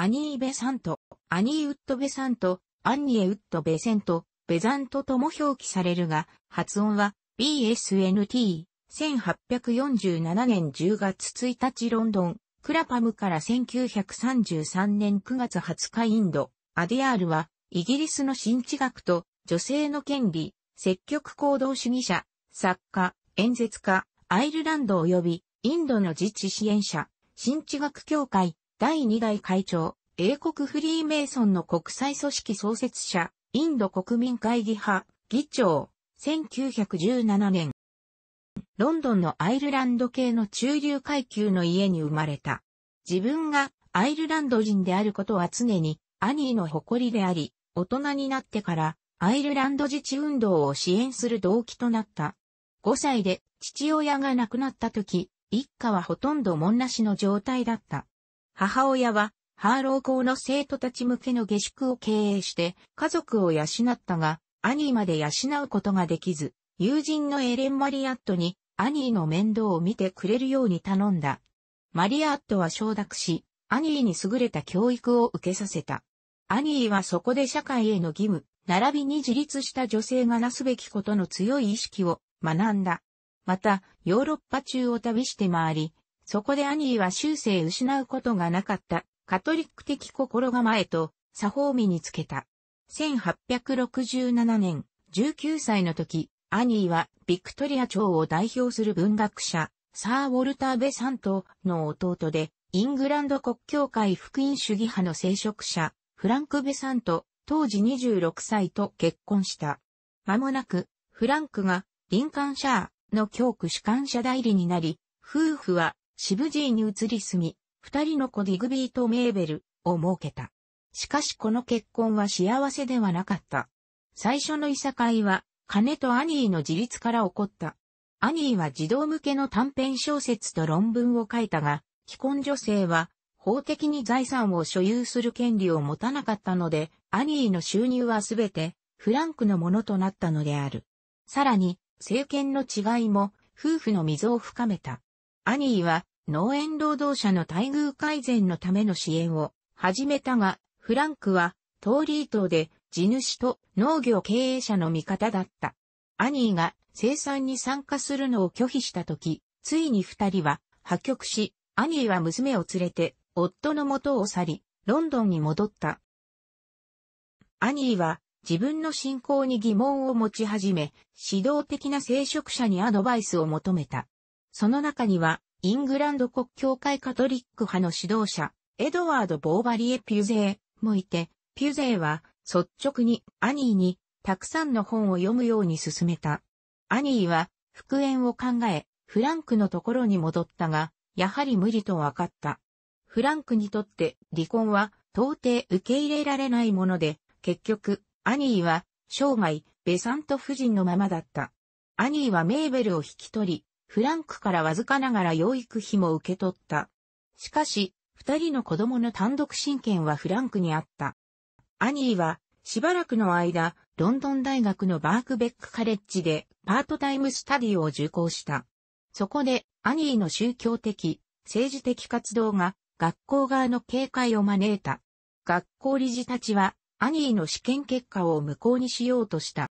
アニー・ベサント、アニー・ウッド・ベサント、アンニエ・ウッド・ベセント、ベザントとも表記されるが、発音は BSNT、1847年10月1日ロンドン、クラパムから1933年9月20日インド、アディアールは、イギリスの新知学と、女性の権利、積極行動主義者、作家、演説家、アイルランド及び、インドの自治支援者、新知学協会、第2代会長、英国フリーメイソンの国際組織創設者、インド国民会議派、議長、1917年。ロンドンのアイルランド系の中流階級の家に生まれた。自分がアイルランド人であることは常にアニーの誇りであり、大人になってからアイルランド自治運動を支援する動機となった。5歳で父親が亡くなった時、一家はほとんど門なしの状態だった。母親は、ハーロー校の生徒たち向けの下宿を経営して、家族を養ったが、兄まで養うことができず、友人のエレン・マリアットに、兄の面倒を見てくれるように頼んだ。マリアットは承諾し、兄に優れた教育を受けさせた。兄はそこで社会への義務、並びに自立した女性がなすべきことの強い意識を学んだ。また、ヨーロッパ中を旅して回り、そこでアニーは修正失うことがなかったカトリック的心構えと作法身につけた。1867年、19歳の時、アニーはビクトリア朝を代表する文学者、サー・ウォルター・ベサントの弟で、イングランド国教会福音主義派の聖職者、フランク・ベサント、当時26歳と結婚した。間もなく、フランクがリンカンシャーの教区主管者代理になり、夫婦はシブジーに移り住み、二人の子ディグビーとメーベルを設けた。しかしこの結婚は幸せではなかった。最初のいさかいは、金とアニーの自立から起こった。アニーは児童向けの短編小説と論文を書いたが、既婚女性は法的に財産を所有する権利を持たなかったので、アニーの収入はすべてフランクのものとなったのである。さらに、政権の違いも夫婦の溝を深めた。アニーは農園労働者の待遇改善のための支援を始めたが、フランクはトーリー島で地主と農業経営者の味方だった。アニーが生産に参加するのを拒否した時、ついに二人は破局し、アニーは娘を連れて夫の元を去り、ロンドンに戻った。アニーは自分の信仰に疑問を持ち始め、指導的な聖職者にアドバイスを求めた。その中には、イングランド国教会カトリック派の指導者、エドワード・ボーバリエ・ピュゼーもいて、ピュゼーは率直にアニーにたくさんの本を読むように勧めた。アニーは復縁を考え、フランクのところに戻ったが、やはり無理と分かった。フランクにとって離婚は到底受け入れられないもので、結局、アニーは生涯、ベサント夫人のままだった。アニーはメーベルを引き取り、フランクからわずかながら養育費も受け取った。しかし、二人の子供の単独親権はフランクにあった。アニーは、しばらくの間、ロンドン大学のバークベックカレッジでパートタイムスタディを受講した。そこで、アニーの宗教的、政治的活動が学校側の警戒を招いた。学校理事たちは、アニーの試験結果を無効にしようとした。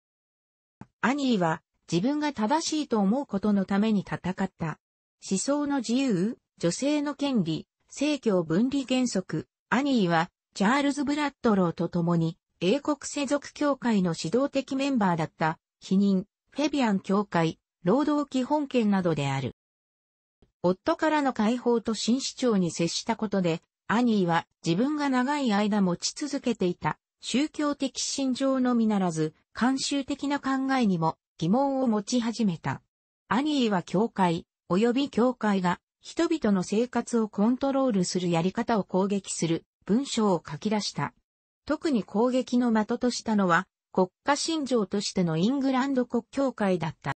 アニーは、自分が正しいと思うことのために戦った。思想の自由、女性の権利、政教分離原則、アニーは、チャールズ・ブラッドローと共に、英国世俗協会の指導的メンバーだった、否認、フェビアン協会、労働基本権などである。夫からの解放と新市長に接したことで、アニーは自分が長い間持ち続けていた宗教的信条のみならず、慣習的な考えにも疑問を持ち始めた。アニーは教会、及び教会が人々の生活をコントロールするやり方を攻撃する文章を書き出した。特に攻撃の的としたのは国家信条としてのイングランド国教会だった。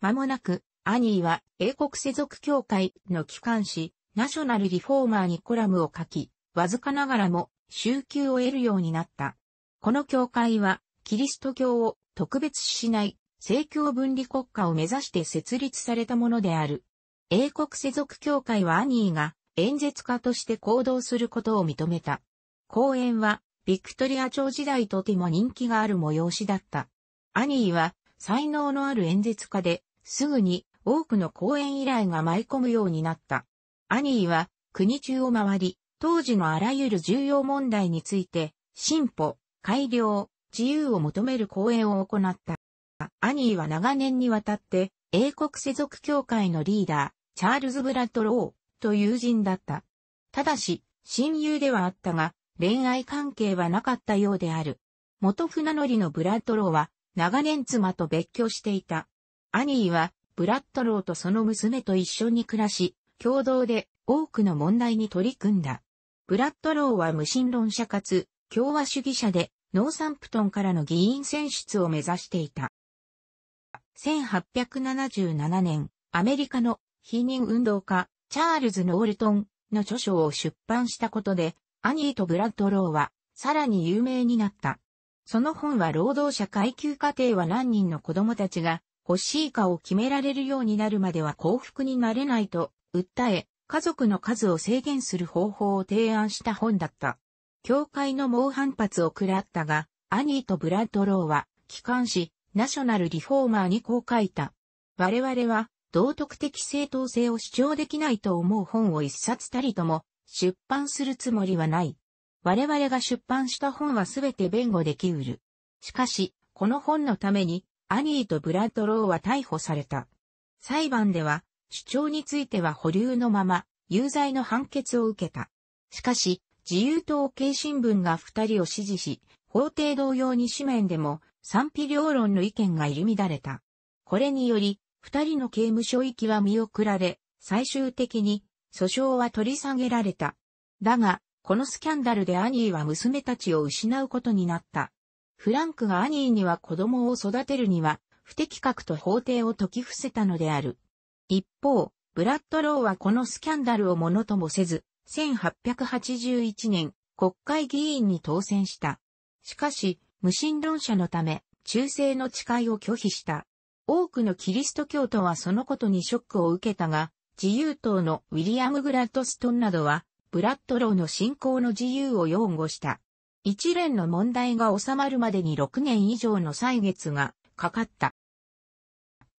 間もなく、アニーは英国世俗教会の機関紙、ナショナルリフォーマーにコラムを書き、わずかながらも、宗給を得るようになった。この教会は、キリスト教を特別視しない政教分離国家を目指して設立されたものである。英国世俗協会はアニーが演説家として行動することを認めた。講演はビクトリア朝時代とても人気がある催しだった。アニーは才能のある演説家で、すぐに多くの講演依頼が舞い込むようになった。アニーは国中を回り、当時のあらゆる重要問題について、進歩、改良、自由を求める講演を行った。アニーは長年にわたって、英国世俗協会のリーダー、チャールズ・ブラッドローと友人だった。ただし、親友ではあったが、恋愛関係はなかったようである。元船乗りのブラッドローは、長年妻と別居していた。アニーは、ブラッドローとその娘と一緒に暮らし、共同で多くの問題に取り組んだ。ブラッドローは無神論者かつ、共和主義者で、ノーサンプトンからの議員選出を目指していた。1877年、アメリカの非人運動家、チャールズ・ノールトンの著書を出版したことで、アニーとブラッドローは、さらに有名になった。その本は労働者階級家庭は何人の子供たちが欲しいかを決められるようになるまでは幸福になれないと訴え、家族の数を制限する方法を提案した本だった。教会の猛反発を食らったが、アニーとブラッドローは、帰還し、ナショナルリフォーマーにこう書いた。我々は、道徳的正当性を主張できないと思う本を一冊たりとも、出版するつもりはない。我々が出版した本はすべて弁護できうる。しかし、この本のために、アニーとブラッドローは逮捕された。裁判では、主張については保留のまま、有罪の判決を受けた。しかし、自由党系新聞が二人を支持し、法廷同様に紙面でも賛否両論の意見が入り乱れた。これにより、二人の刑務所行きは見送られ、最終的に訴訟は取り下げられた。だが、このスキャンダルでアニーは娘たちを失うことになった。フランクがアニーには子供を育てるには不適格と法廷を解き伏せたのである。一方、ブラッドローはこのスキャンダルをものともせず、1881年、国会議員に当選した。しかし、無神論者のため、忠誠の誓いを拒否した。多くのキリスト教徒はそのことにショックを受けたが、自由党のウィリアム・グラッドストンなどは、ブラッドローの信仰の自由を擁護した。一連の問題が収まるまでに6年以上の歳月がかかった。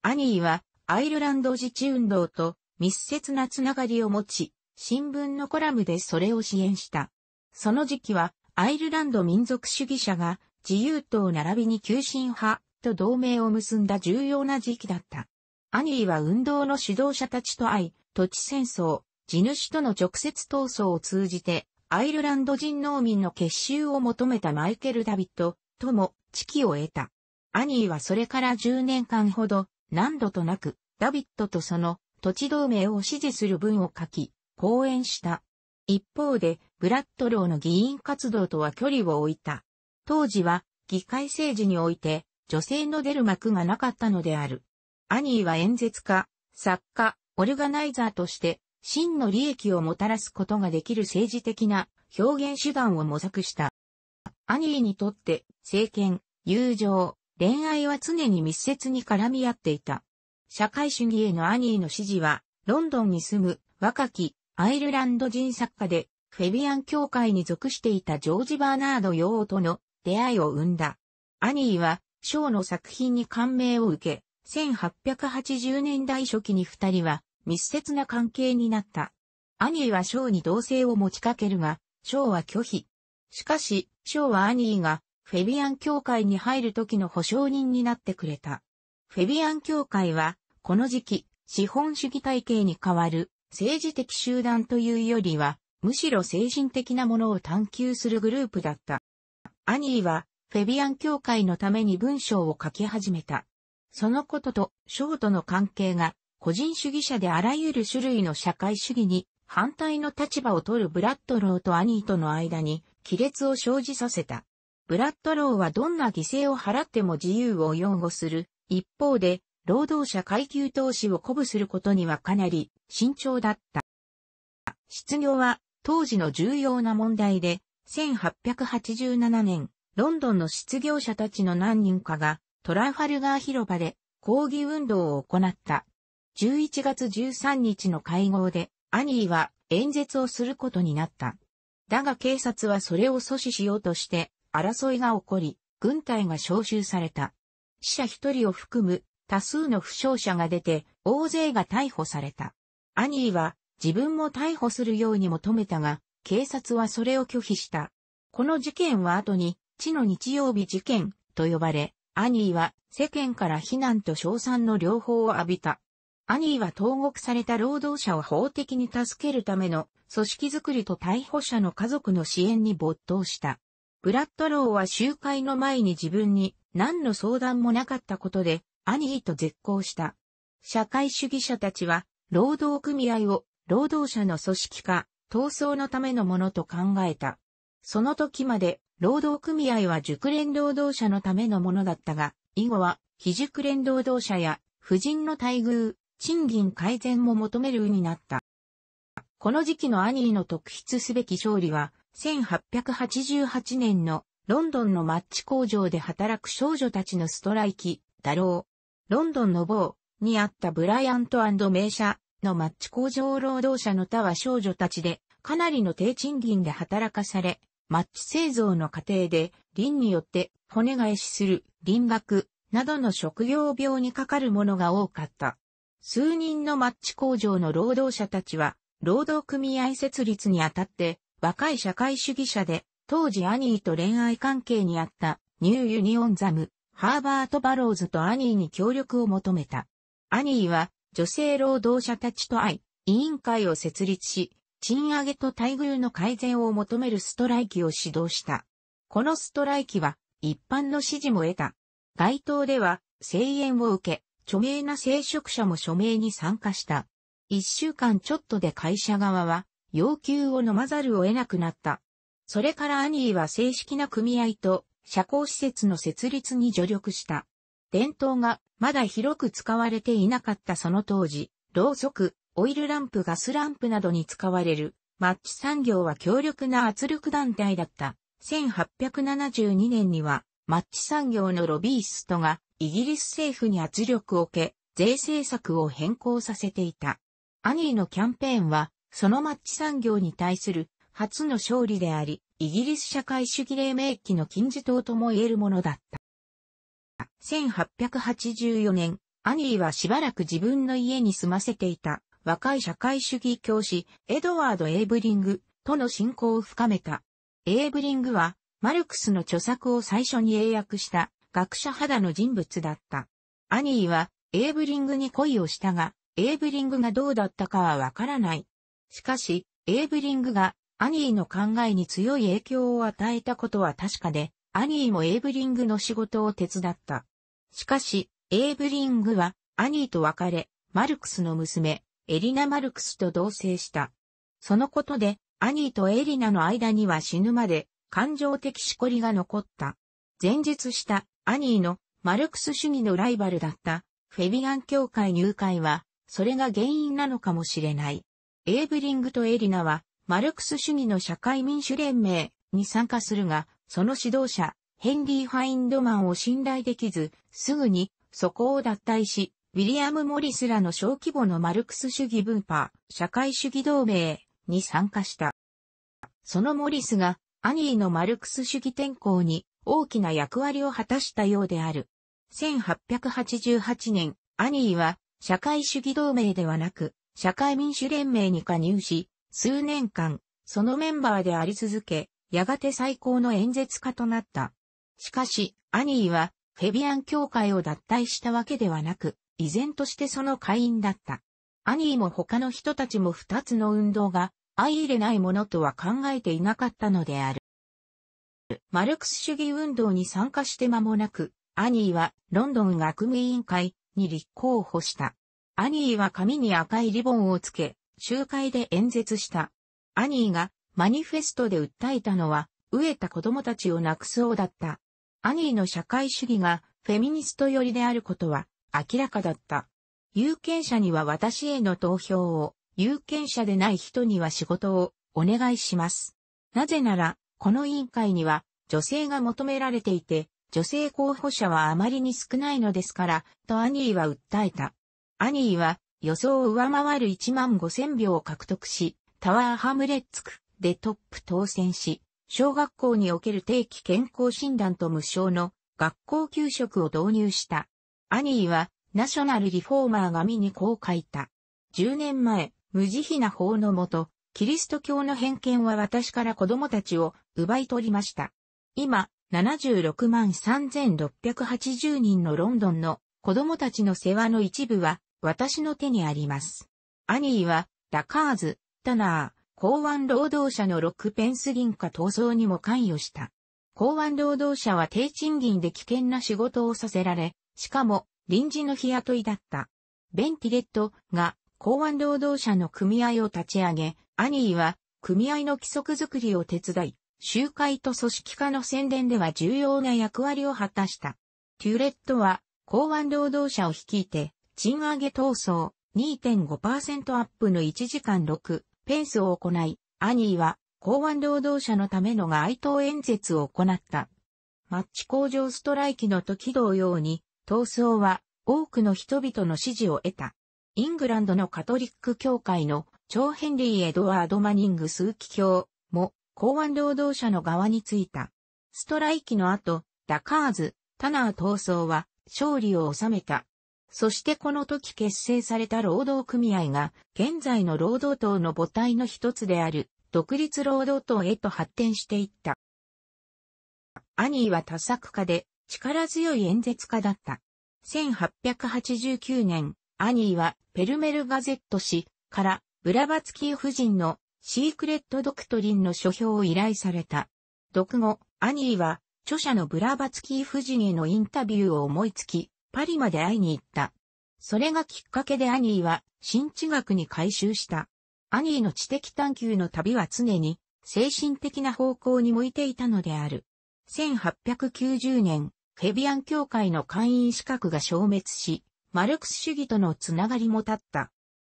アニーはアイルランド自治運動と密接なつながりを持ち、新聞のコラムでそれを支援した。その時期は、アイルランド民族主義者が自由党並びに急進派と同盟を結んだ重要な時期だった。アニーは運動の指導者たちと会い、土地戦争、地主との直接闘争を通じて、アイルランド人農民の結集を求めたマイケル・ダビットとも知機を得た。アニーはそれから10年間ほど何度となくダビットとその土地同盟を支持する文を書き、講演した。一方で、ブラッドローの議員活動とは距離を置いた。当時は、議会政治において、女性の出る幕がなかったのである。アニーは演説家、作家、オルガナイザーとして、真の利益をもたらすことができる政治的な表現手段を模索した。アニーにとって、政権、友情、恋愛は常に密接に絡み合っていた。社会主義へのアニーの支持は、ロンドンに住む若きアイルランド人作家で、フェビアン教会に属していたジョージ・バーナード・ヨーとの出会いを生んだ。アニーは、ショーの作品に感銘を受け、1880年代初期に二人は密接な関係になった。アニーはショーに同性を持ちかけるが、ショーは拒否。しかし、ショーはアニーがフェビアン教会に入る時の保証人になってくれた。フェビアン教会は、この時期、資本主義体系に変わる政治的集団というよりは、むしろ精神的なものを探求するグループだった。アニーは、フェビアン教会のために文章を書き始めた。そのことと、ショートの関係が、個人主義者であらゆる種類の社会主義に反対の立場を取るブラッドローとアニーとの間に亀裂を生じさせた。ブラッドローはどんな犠牲を払っても自由を擁護する。一方で、労働者階級投資を鼓舞することにはかなり慎重だった。失業は当時の重要な問題で、1887年、ロンドンの失業者たちの何人かがトラファルガー広場で抗議運動を行った。11月13日の会合で、アニーは演説をすることになった。だが警察はそれを阻止しようとして、争いが起こり、軍隊が招集された。死者一人を含む多数の負傷者が出て、大勢が逮捕された。アニーは自分も逮捕するように求めたが、警察はそれを拒否した。この事件は後に、地の日曜日事件と呼ばれ、アニーは世間から非難と称賛の両方を浴びた。アニーは投獄された労働者を法的に助けるための組織づくりと逮捕者の家族の支援に没頭した。ブラッドローは集会の前に自分に何の相談もなかったことでアニーと絶交した。社会主義者たちは、労働組合を労働者の組織化、闘争のためのものと考えた。その時まで、労働組合は熟練労働者のためのものだったが、以後は、非熟練労働者や、婦人の待遇、賃金改善も求めるようになった。この時期のアニーの特筆すべき勝利は、1888年のロンドンのマッチ工場で働く少女たちのストライキ、だろう。ロンドンの某にあったブライアント名車のマッチ工場労働者の他は少女たちで、かなりの低賃金で働かされ、マッチ製造の過程で、林によって骨返しする輪爆などの職業病にかかるものが多かった。数人のマッチ工場の労働者たちは、労働組合設立にあたって、若い社会主義者で、当時アニーと恋愛関係にあったニューユニオンザムハーバート・バローズとアニーに協力を求めた。アニーは女性労働者たちと会い、委員会を設立し、賃上げと待遇の改善を求めるストライキを指導した。このストライキは一般の支持も得た。街頭では声援を受け、著名な聖職者も署名に参加した。一週間ちょっとで会社側は要求を飲まざるを得なくなった。それからアニーは正式な組合と社交施設の設立に助力した。伝統がまだ広く使われていなかったその当時、ろうそく、オイルランプガスランプなどに使われるマッチ産業は強力な圧力団体だった。1872年にはマッチ産業のロビーストがイギリス政府に圧力を受け、税政策を変更させていた。アニーのキャンペーンは、そのマッチ産業に対する初の勝利であり、イギリス社会主義黎明期の金字塔とも言えるものだった。1884年、アニーはしばらく自分の家に住ませていた若い社会主義教師エドワード・エイブリングとの親交を深めた。エイブリングはマルクスの著作を最初に英訳した学者肌の人物だった。アニーはエイブリングに恋をしたが、エイブリングがどうだったかはわからない。しかし、エイブリングがアニーの考えに強い影響を与えたことは確かで、アニーもエイブリングの仕事を手伝った。しかし、エイブリングは、アニーと別れ、マルクスの娘、エリナ・マルクスと同棲した。そのことで、アニーとエリナの間には死ぬまで、感情的しこりが残った。前述したアニーのマルクス主義のライバルだったフェビアン教会入会は、それが原因なのかもしれない。エイブリングとエリナはマルクス主義の社会民主連盟に参加するが、その指導者、ヘンリー・ファインドマンを信頼できず、すぐに、そこを脱退し、ウィリアム・モリスらの小規模のマルクス主義分派、社会主義同盟に参加した。そのモリスが、アニーのマルクス主義転向に大きな役割を果たしたようである。1888年、アニーは社会主義同盟ではなく、社会民主連盟に加入し、数年間、そのメンバーであり続け、やがて最高の演説家となった。しかし、アニーは、フェビアン教会を脱退したわけではなく、依然としてその会員だった。アニーも他の人たちも二つの運動が相入れないものとは考えていなかったのである。マルクス主義運動に参加して間もなく、アニーはロンドン学務委員会に立候補した。アニーは髪に赤いリボンをつけ、集会で演説した。アニーがマニフェストで訴えたのは、飢えた子供たちをなくそうだった。アニーの社会主義がフェミニスト寄りであることは明らかだった。有権者には私への投票を、有権者でない人には仕事をお願いします。なぜなら、この委員会には女性が求められていて、女性候補者はあまりに少ないのですから、とアニーは訴えた。アニーは予想を上回る1万5000票を獲得し、タワーハムレッツクでトップ当選し、小学校における定期健康診断と無償の学校給食を導入した。アニーはナショナルリフォーマーが身にこう書いた。10年前、無慈悲な法のもと、キリスト教の偏見は私から子供たちを奪い取りました。今、76万3680人のロンドンの子供たちの世話の一部は私の手にあります。アニーは、ラカーズ、タナー、港湾労働者の6ペンス銀貨闘争にも関与した。港湾労働者は低賃金で危険な仕事をさせられ、しかも臨時の日雇いだった。ベンティレットが港湾労働者の組合を立ち上げ、アニーは組合の規則づくりを手伝い、集会と組織化の宣伝では重要な役割を果たした。テュレットは公安労働者を率いて賃上げ闘争2.5%アップの1時間6ペースを行い、アニーは港湾労働者のための街頭演説を行った。マッチ工場ストライキの時同様に、闘争は多くの人々の支持を得た。イングランドのカトリック教会の超ヘンリー・エドワード・マニング数奇教も港湾労働者の側についた。ストライキの後、ダカーズ、タナー闘争は勝利を収めた。そしてこの時結成された労働組合が、現在の労働党の母体の一つである、独立労働党へと発展していった。アニーは多作家で、力強い演説家だった。1889年、アニーはペルメルガゼット氏から、ブラバツキー夫人のシークレット・ドクトリンの書評を依頼された。読後、アニーは、著者のブラバツキー夫人へのインタビューを思いつき、パリまで会いに行った。それがきっかけでアニーは新知学に改修した。アニーの知的探求の旅は常に精神的な方向に向いていたのである。1890年、フェビアン協会の会員資格が消滅し、マルクス主義とのつながりも立った。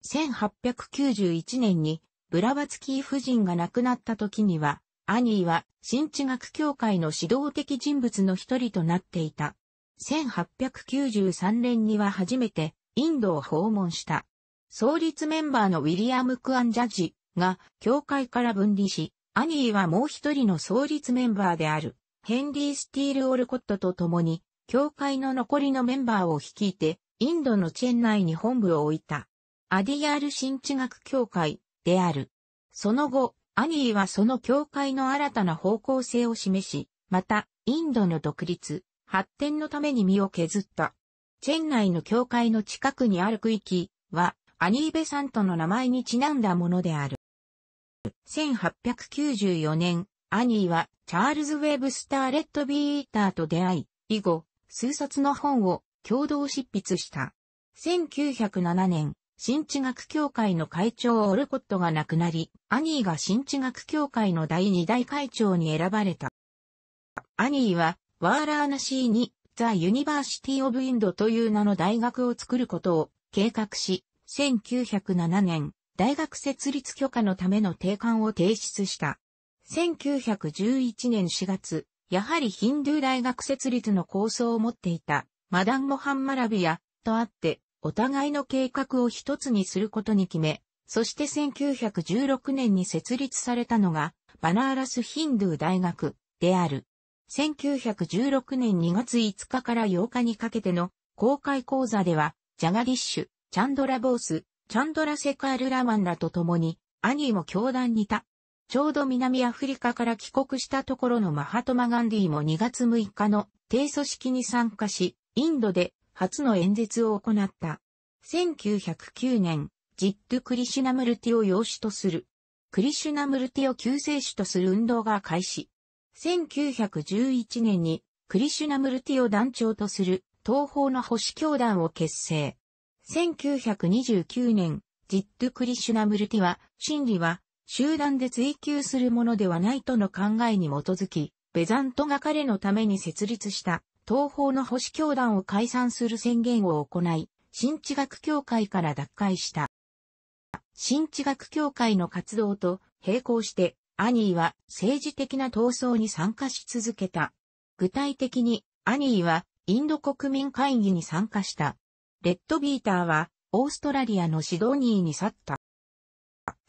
1891年にブラバツキー夫人が亡くなった時には、アニーは新知学協会の指導的人物の一人となっていた。1893年には初めてインドを訪問した。創立メンバーのウィリアム・クアンジャジが教会から分離し、アニーはもう一人の創立メンバーであるヘンリー・スティール・オルコットと共に、教会の残りのメンバーを率いて、インドのチェン内に本部を置いた。アディアール新地学協会である。その後、アニーはその教会の新たな方向性を示し、また、インドの独立、発展のために身を削った。チェン内の教会の近くにある区域は、アニーベサントの名前にちなんだものである。1894年、アニーはチャールズ・ウェブスター・レッド・ビーターと出会い、以後、数冊の本を共同執筆した。1907年、新地学協会の会長オルコットが亡くなり、アニーが新地学協会の第二代会長に選ばれた。アニーはワーラーナシーに、ザ・ユニバーシティ・オブ・インドという名の大学を作ることを計画し、1907年、大学設立許可のための定款を提出した。1911年4月、やはりヒンドゥー大学設立の構想を持っていた、マダン・モハン・マラビア、とあって、お互いの計画を一つにすることに決め、そして1916年に設立されたのが、バナーラス・ヒンドゥー大学である。1916年2月5日から8日にかけての公開講座では、ジャガディッシュ、チャンドラボース、チャンドラセカールラマンらと共に、兄も教団にいた。ちょうど南アフリカから帰国したところのマハトマガンディも2月6日の低組織に参加し、インドで初の演説を行った。1909年、ジッド・クリシュナムルティを養子とする。クリシュナムルティを救世主とする運動が開始。1911年にクリシュナムルティを団長とする東方の保守教団を結成。1929年、ジッドクリシュナムルティは、真理は集団で追求するものではないとの考えに基づき、ベザントが彼のために設立した東方の保守教団を解散する宣言を行い、新地学協会から脱会した。新地学協会の活動と並行してアニーは政治的な闘争に参加し続けた。具体的に、アニーはインド国民会議に参加した。レッドビーターはオーストラリアのシドニーに去った。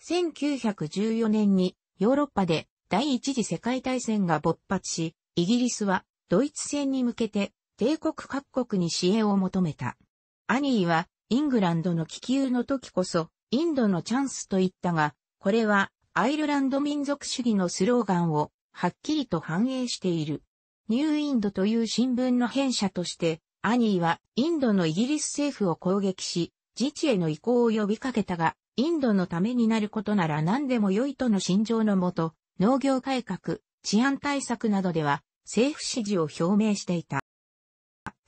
1914年にヨーロッパで第一次世界大戦が勃発し、イギリスはドイツ戦に向けて帝国各国に支援を求めた。アニーはイングランドの気球の時こそインドのチャンスと言ったが、これはアイルランド民族主義のスローガンをはっきりと反映している。ニューインドという新聞の編者として、アニーはインドのイギリス政府を攻撃し、自治への移行を呼びかけたが、インドのためになることなら何でも良いとの心情のもと、農業改革、治安対策などでは政府支持を表明していた。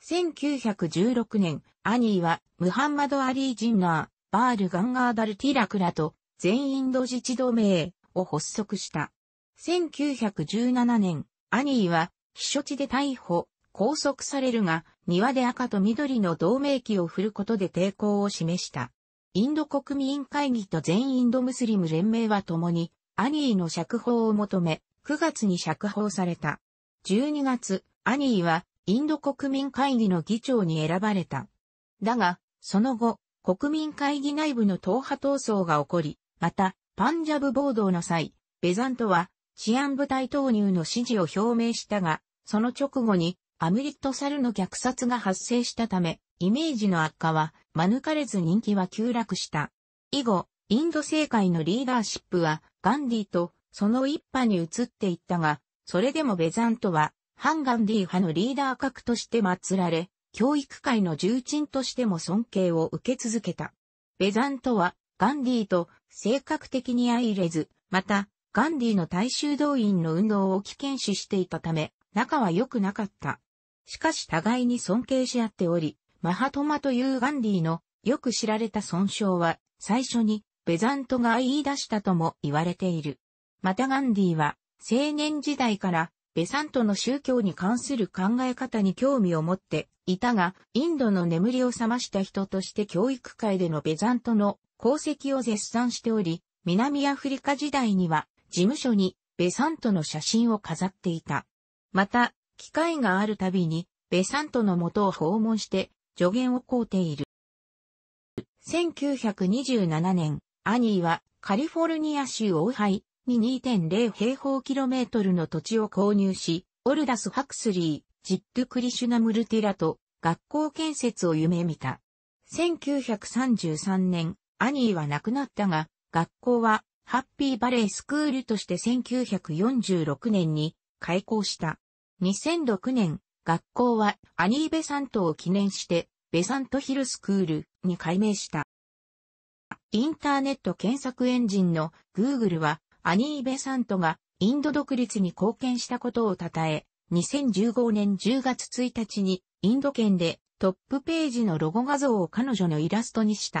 1916年、アニーはムハンマド・アリー・ジンナー、バール・ガンガーダル・ティラクラと全インド自治同盟を発足した。1917年、アニーは、避暑地で逮捕、拘束されるが、庭で赤と緑の同盟旗を振ることで抵抗を示した。インド国民会議と全インドムスリム連盟は共に、アニーの釈放を求め、9月に釈放された。12月、アニーは、インド国民会議の議長に選ばれた。だが、その後、国民会議内部の党派闘争が起こり、また、パンジャブ暴動の際、ベザントは治安部隊投入の指示を表明したが、その直後にアムリット・サルの虐殺が発生したため、イメージの悪化は免れず人気は急落した。以後、インド政界のリーダーシップはガンディとその一派に移っていったが、それでもベザントは反ガンディ派のリーダー格として祀られ、教育界の重鎮としても尊敬を受け続けた。ベザントはガンディと性格的に相入れず、また、ガンディの大衆動員の運動を危険視していたため、仲は良くなかった。しかし互いに尊敬し合っており、マハトマというガンディのよく知られた損傷は、最初にベザントが言い出したとも言われている。またガンディは、青年時代からベサントの宗教に関する考え方に興味を持っていたが、インドの眠りを覚ました人として教育界でのベザントの功績を絶賛しており、南アフリカ時代には事務所にベサントの写真を飾っていた。また、機会があるたびにベサントの元を訪問して助言を請うている。1927年、アニーはカリフォルニア州オーハイに2.0平方キロメートルの土地を購入し、オルダス・ハクスリー、ジップ・クリシュナ・ムルティラと学校建設を夢見た。1933年、アニーは亡くなったが、学校はハッピーバレースクールとして1946年に開校した。2006年、学校はアニー・ベサントを記念して、ベサントヒルスクールに改名した。インターネット検索エンジンの Google は、アニー・ベサントがインド独立に貢献したことを称え、2015年10月1日にインド圏でトップページのロゴ画像を彼女のイラストにした。